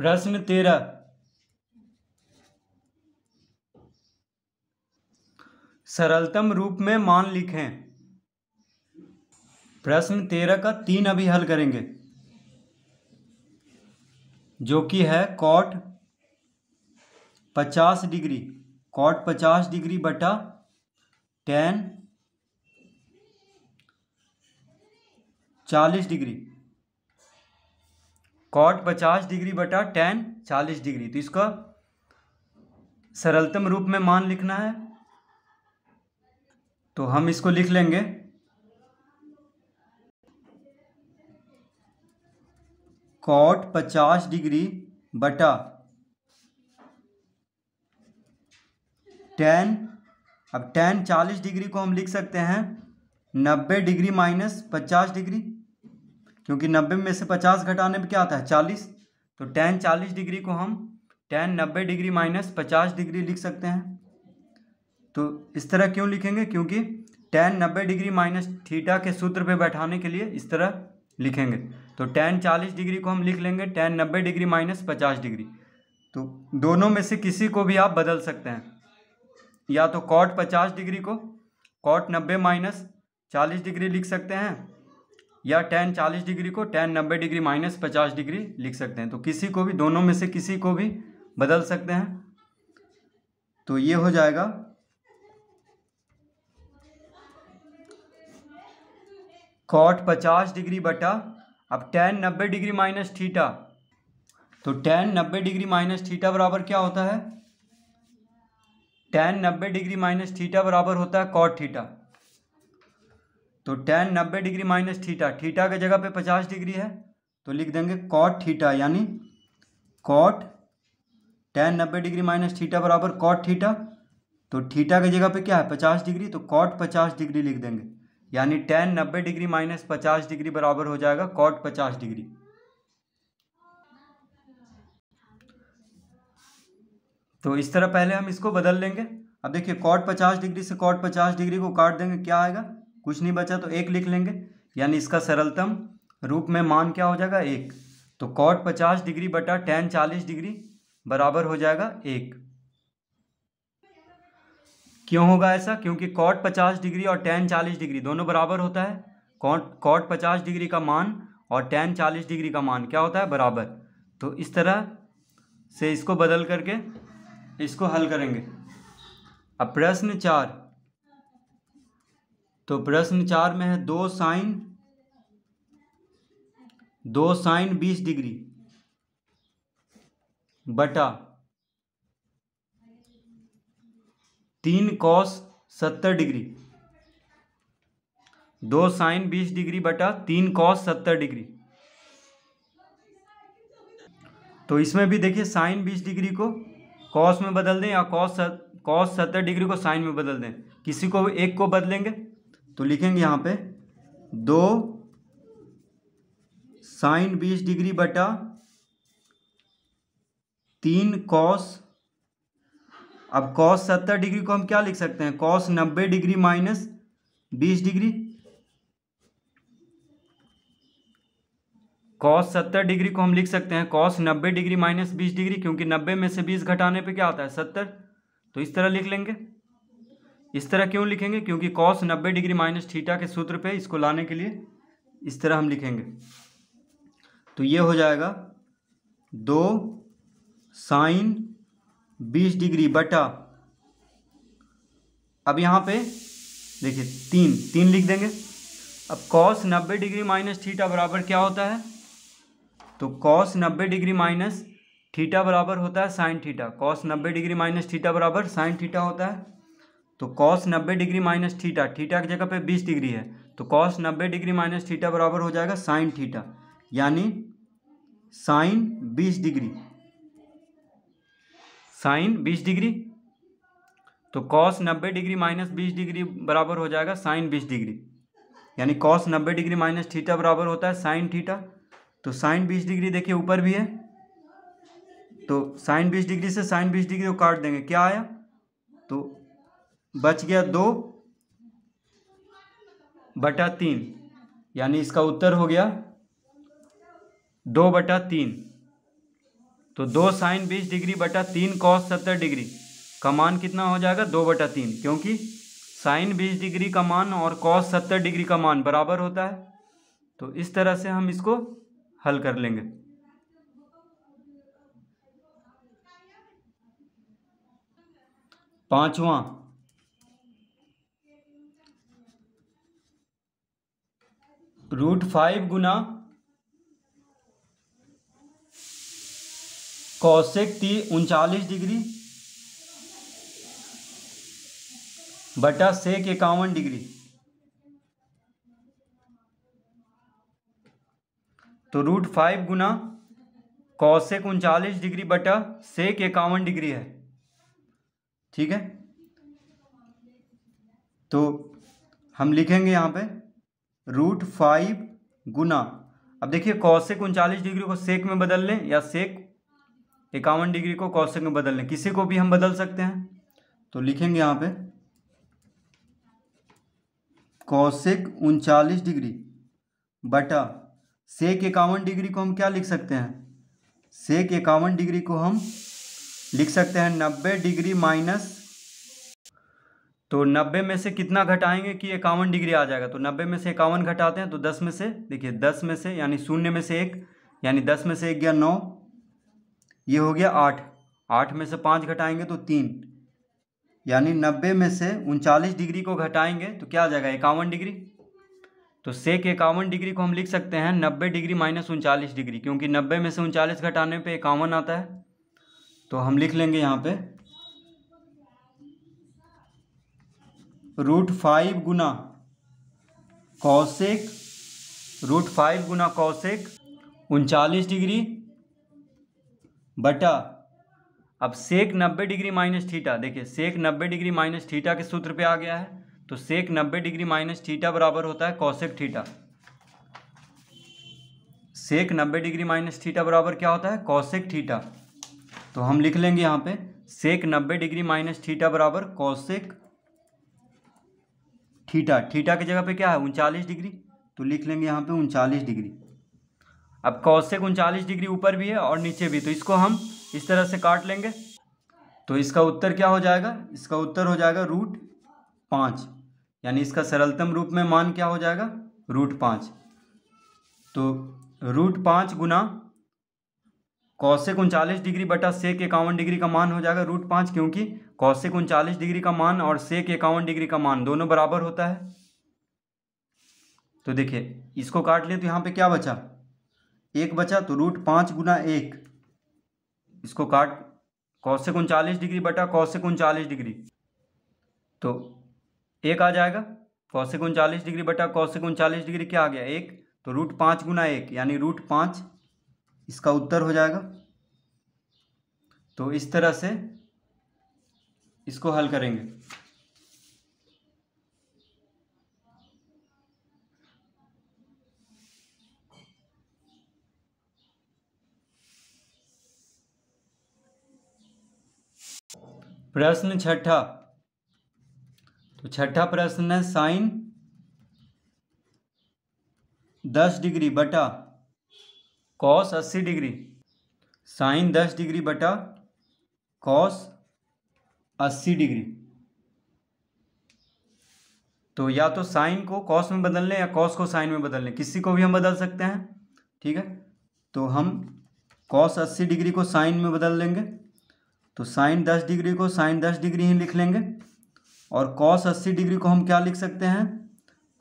प्रश्न तेरह सरलतम रूप में मान लिखें प्रश्न तेरह का तीन अभी हल करेंगे जो कि है कॉट पचास डिग्री कॉट पचास डिग्री बटा टेन चालीस डिग्री कॉट पचास डिग्री बटा टेन चालीस डिग्री तो इसका सरलतम रूप में मान लिखना है तो हम इसको लिख लेंगे कॉट पचास डिग्री बटा टेन अब टेन चालीस डिग्री को हम लिख सकते हैं नब्बे डिग्री माइनस पचास डिग्री क्योंकि नब्बे में से पचास घटाने में क्या आता है चालीस तो टेन चालीस डिग्री को हम टेन नब्बे डिग्री माइनस पचास डिग्री लिख सकते हैं तो इस तरह क्यों लिखेंगे क्योंकि टेन नब्बे डिग्री माइनस थीटा के सूत्र पे बैठाने के लिए इस तरह लिखेंगे तो टेन चालीस डिग्री को हम लिख लेंगे टेन नब्बे डिग्री माइनस पचास डिग्री तो दोनों में से किसी को भी आप बदल सकते हैं या तो कॉट पचास डिग्री को कॉट नब्बे माइनस चालीस डिग्री लिख सकते हैं या टेन चालीस डिग्री को टेन नब्बे डिग्री माइनस पचास डिग्री लिख सकते हैं तो किसी को भी दोनों में से किसी को भी बदल सकते हैं तो ये हो जाएगा कॉट पचास डिग्री बटा अब टेन नब्बे डिग्री माइनस थीटा तो टेन नब्बे डिग्री माइनस थीटा बराबर क्या होता है टेन नब्बे डिग्री माइनस थीटा बराबर होता है कॉट थीटा तो टेन नब्बे डिग्री माइनस थीटा थीटा के जगह पे पचास डिग्री है तो लिख देंगे कॉट थीटा यानी कॉट टेन नब्बे डिग्री माइनस थीटा बराबर कॉट थीटा तो थीटा के जगह पे क्या है पचास डिग्री तो कॉट पचास डिग्री लिख देंगे यानी टेन नब्बे डिग्री माइनस पचास डिग्री बराबर हो जाएगा कॉट पचास डिग्री तो इस तरह पहले हम इसको बदल लेंगे अब देखिए कॉट पचास डिग्री से कॉट पचास डिग्री को काट देंगे क्या आएगा कुछ नहीं बचा तो एक लिख लेंगे यानी इसका सरलतम रूप में मान क्या हो जाएगा एक तो कॉट पचास डिग्री बटा टेन चालीस डिग्री बराबर हो जाएगा एक क्यों होगा ऐसा क्योंकि कॉट पचास डिग्री और टेन चालीस डिग्री दोनों बराबर होता है कॉट कॉट पचास डिग्री का मान और टेन चालीस डिग्री का मान क्या होता है बराबर तो इस तरह से इसको बदल करके इसको हल करेंगे अब प्रश्न चार तो प्रश्न चार में है दो साइन दो साइन बीस डिग्री बटा तीन कॉस सत्तर डिग्री दो साइन बीस डिग्री बटा तीन कॉस सत्तर डिग्री तो इसमें भी देखिए साइन बीस डिग्री को कॉस में बदल दें या कॉस कॉस सत्तर डिग्री को साइन में बदल दें किसी को एक को बदलेंगे तो लिखेंगे यहाँ पे दो साइन बीस डिग्री बटा तीन कॉस अब कॉस सत्तर डिग्री को हम क्या लिख सकते हैं कॉस नब्बे डिग्री माइनस बीस डिग्री कॉस सत्तर डिग्री को हम लिख सकते हैं कॉस नब्बे डिग्री माइनस बीस डिग्री क्योंकि नब्बे में से बीस घटाने पे क्या आता है सत्तर तो इस तरह लिख लेंगे इस तरह क्यों लिखेंगे क्योंकि कॉस नब्बे डिग्री माइनस थीटा के सूत्र पे इसको लाने के लिए इस तरह हम लिखेंगे तो ये हो जाएगा दो साइन बीस डिग्री बटा अब यहाँ पे देखिए तीन तीन लिख देंगे अब कॉस नब्बे डिग्री माइनस थीटा बराबर क्या होता है तो कॉस नब्बे डिग्री माइनस थीटा बराबर होता है साइन थीटा कॉस नब्बे डिग्री माइनस थीटा बराबर साइन थीटा होता है तो कॉस नब्बे डिग्री माइनस थीटा थीटा की जगह पे बीस डिग्री है तो कॉस नब्बे डिग्री माइनस थीटा बराबर हो जाएगा साइन थीटा यानी साइन बीस डिग्री साइन बीस डिग्री तो कॉस नब्बे डिग्री माइनस बीस डिग्री बराबर हो जाएगा साइन बीस डिग्री यानी कॉस नब्बे डिग्री माइनस थीटा बराबर होता है साइन थीटा तो साइन बीस डिग्री देखिए ऊपर भी है तो साइन बीस डिग्री से साइन बीस डिग्री को काट देंगे क्या आया तो बच गया दो बटा तीन यानी इसका उत्तर हो गया दो बटा तीन तो दो साइन बीस डिग्री बटा तीन कॉस सत्तर डिग्री का मान कितना हो जाएगा दो बटा तीन क्योंकि साइन बीस डिग्री का मान और कॉस सत्तर डिग्री का मान बराबर होता है तो इस तरह से हम इसको हल कर लेंगे पांचवा रूट फाइव गुना कौशिक थी उनचालीस डिग्री बटा सेक इक्यावन डिग्री तो रूट फाइव गुना कौशिक उनचालीस डिग्री बटा सेक इक्यावन डिग्री है ठीक है तो हम लिखेंगे यहां पे रूट फाइव गुना अब देखिए कौशिक उनचालीस डिग्री को सेक में बदल लें या सेक इक्यावन डिग्री को कौशिक में बदल लें किसी को भी हम बदल सकते हैं तो लिखेंगे यहाँ पे कौशिक उनचालीस डिग्री बटा सेक इक्यावन डिग्री को हम क्या लिख सकते हैं सेक इक्यावन डिग्री को हम लिख सकते हैं नब्बे डिग्री माइनस तो नब्बे में से कितना घटाएंगे कि इक्यावन डिग्री आ जाएगा तो नब्बे में से इक्यावन घटाते हैं तो दस में से देखिए दस में से यानी शून्य में से एक यानी दस में से एक गया नौ ये हो गया आठ आठ में से पाँच घटाएंगे तो तीन यानी नब्बे में से उनचालीस डिग्री को घटाएंगे तो क्या आ जाएगा इक्यावन डिग्री तो सेक इक्यावन डिग्री को हम लिख सकते हैं नब्बे डिग्री माइनस उनचालीस डिग्री क्योंकि नब्बे में से उनचालीस घटाने पर इक्यावन आता है तो हम लिख लेंगे यहाँ पर रूट फाइव गुना कौशिक रूट फाइव गुना कौशिक उनचालीस डिग्री बटा अब सेक नब्बे डिग्री माइनस थीटा देखिए सेक नब्बे डिग्री माइनस थीटा के सूत्र पे आ गया है तो सेक नब्बे डिग्री माइनस थीटा बराबर होता है कौशिक थीटा सेक नब्बे डिग्री माइनस थीटा बराबर क्या होता है कौशिक थीटा तो हम लिख लेंगे यहाँ पे सेक नब्बे डिग्री माइनस थीटा बराबर कौशिक थीटा थीटा की जगह पे क्या है उनचालीस डिग्री तो लिख लेंगे यहाँ पे उनचालीस डिग्री अब कौशिक उनचालीस डिग्री ऊपर भी है और नीचे भी तो इसको हम इस तरह से काट लेंगे तो इसका उत्तर क्या हो जाएगा इसका उत्तर हो जाएगा रूट पाँच यानी इसका सरलतम रूप में मान क्या हो जाएगा रूट पाँच तो रूट पाँच गुना कौशिक उनचालीस डिग्री बटा सेक इक्यावन डिग्री का मान हो जाएगा रूट पाँच क्योंकि कौशिक उनचालीस डिग्री का मान और सेक इक्यावन डिग्री का मान दोनों बराबर होता है तो देखिए इसको काट ले तो यहाँ पे क्या बचा एक बचा तो रूट पाँच गुना एक इसको काट कौशिक उनचालीस डिग्री बटा कौशिक उनचालीस डिग्री तो एक आ जाएगा कौशिक उनचालीस डिग्री बटा कौशिक उनचालीस डिग्री क्या आ गया एक तो रूट पाँच गुना एक यानी रूट पाँच इसका उत्तर हो जाएगा तो इस तरह से इसको हल करेंगे प्रश्न छठा तो छठा प्रश्न है साइन दस डिग्री बटा कॉस अस्सी डिग्री साइन दस डिग्री बटा कॉस अस्सी डिग्री तो या तो साइन को कॉस में बदल लें या कॉस को साइन में बदल लें किसी को भी हम बदल सकते हैं ठीक है तो हम कॉस अस्सी डिग्री को साइन में बदल लेंगे तो साइन दस डिग्री को साइन दस डिग्री ही लिख लेंगे और कॉस अस्सी डिग्री को हम क्या लिख सकते हैं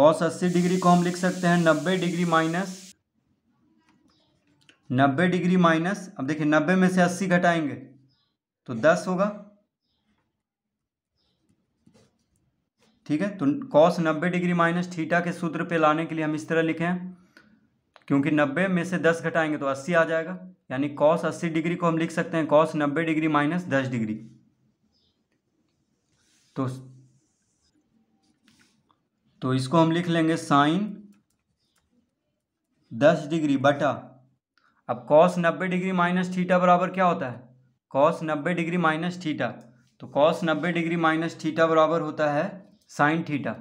कॉस अस्सी डिग्री को हम लिख सकते हैं नब्बे डिग्री माइनस नब्बे डिग्री माइनस अब देखिए नब्बे में से अस्सी घटाएंगे तो दस होगा ठीक है तो कॉस नब्बे डिग्री माइनस थीटा के सूत्र पे लाने के लिए हम इस तरह लिखे हैं क्योंकि नब्बे में से दस घटाएंगे तो अस्सी आ जाएगा यानी कॉस अस्सी डिग्री को हम लिख सकते हैं कॉस नब्बे डिग्री माइनस दस डिग्री तो तो इसको हम लिख लेंगे साइन दस डिग्री बटा अब कॉस नब्बे डिग्री माइनस थीटा बराबर क्या होता है कॉस नब्बे डिग्री माइनस थीटा तो कॉस नब्बे डिग्री माइनस थीटा बराबर होता है साइन थीटा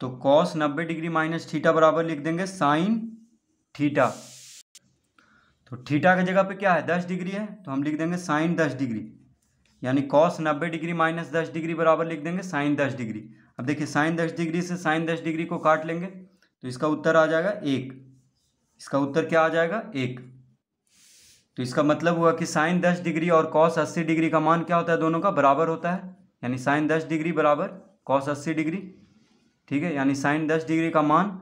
तो कॉस नब्बे डिग्री माइनस थीटा बराबर लिख देंगे साइन थीटा तो थीटा की जगह पे क्या है दस डिग्री है तो हम लिख देंगे साइन दस डिग्री यानी कॉस नब्बे डिग्री माइनस दस डिग्री बराबर लिख देंगे साइन दस डिग्री अब देखिए साइन दस डिग्री से साइन दस डिग्री को काट लेंगे तो इसका उत्तर आ जाएगा एक इसका उत्तर क्या आ जाएगा एक तो इसका मतलब हुआ कि साइन दस डिग्री और कॉस अस्सी डिग्री का मान क्या होता है दोनों का बराबर होता है यानी साइन दस डिग्री बराबर कॉस अस्सी डिग्री ठीक है यानी साइन दस डिग्री का मान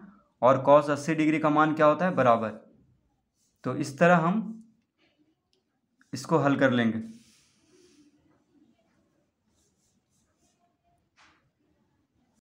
और कॉस अस्सी डिग्री का मान क्या होता है बराबर तो इस तरह हम इसको हल कर लेंगे